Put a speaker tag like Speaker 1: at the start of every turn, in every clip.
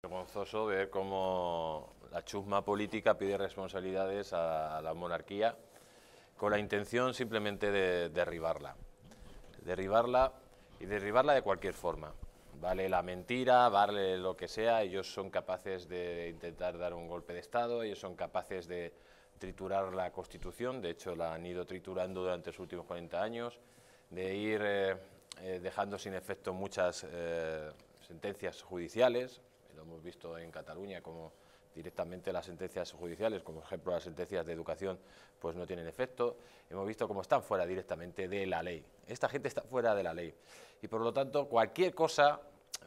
Speaker 1: Vergonzoso ver cómo la chusma política pide responsabilidades a la monarquía con la intención simplemente de derribarla. Derribarla y derribarla de cualquier forma. Vale la mentira, vale lo que sea, ellos son capaces de intentar dar un golpe de Estado, ellos son capaces de triturar la Constitución, de hecho la han ido triturando durante los últimos 40 años, de ir eh, eh, dejando sin efecto muchas eh, sentencias judiciales, hemos visto en Cataluña como directamente las sentencias judiciales, como ejemplo las sentencias de educación, pues no tienen efecto. Hemos visto cómo están fuera directamente de la ley. Esta gente está fuera de la ley. Y por lo tanto, cualquier cosa,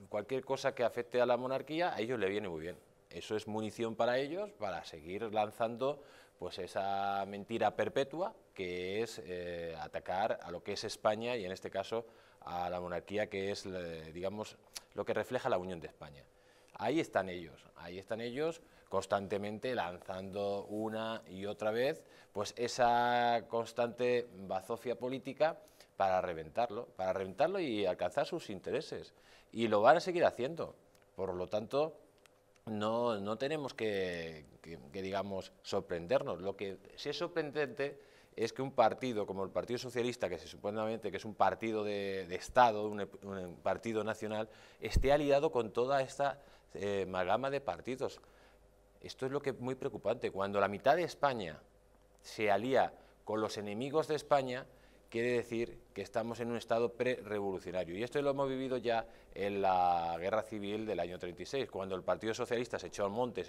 Speaker 1: cualquier cosa que afecte a la monarquía, a ellos le viene muy bien. Eso es munición para ellos para seguir lanzando pues esa mentira perpetua que es eh, atacar a lo que es España y en este caso a la monarquía que es, eh, digamos, lo que refleja la unión de España. Ahí están ellos, ahí están ellos constantemente lanzando una y otra vez pues esa constante bazofia política para reventarlo, para reventarlo y alcanzar sus intereses. Y lo van a seguir haciendo. Por lo tanto, no, tenemos que, digamos, sorprendernos. Lo que sí es sorprendente es que un partido como el Partido Socialista, que se supuestamente que es un partido de, Estado, un, em, partido nacional, esté aliado con toda esta eh, magama de partidos. Esto es lo que es muy preocupante. Cuando la mitad de España se alía con los enemigos de España, quiere decir que estamos en un estado pre-revolucionario. Y esto lo hemos vivido ya en la guerra civil del año 36, cuando el Partido Socialista se echó al monte,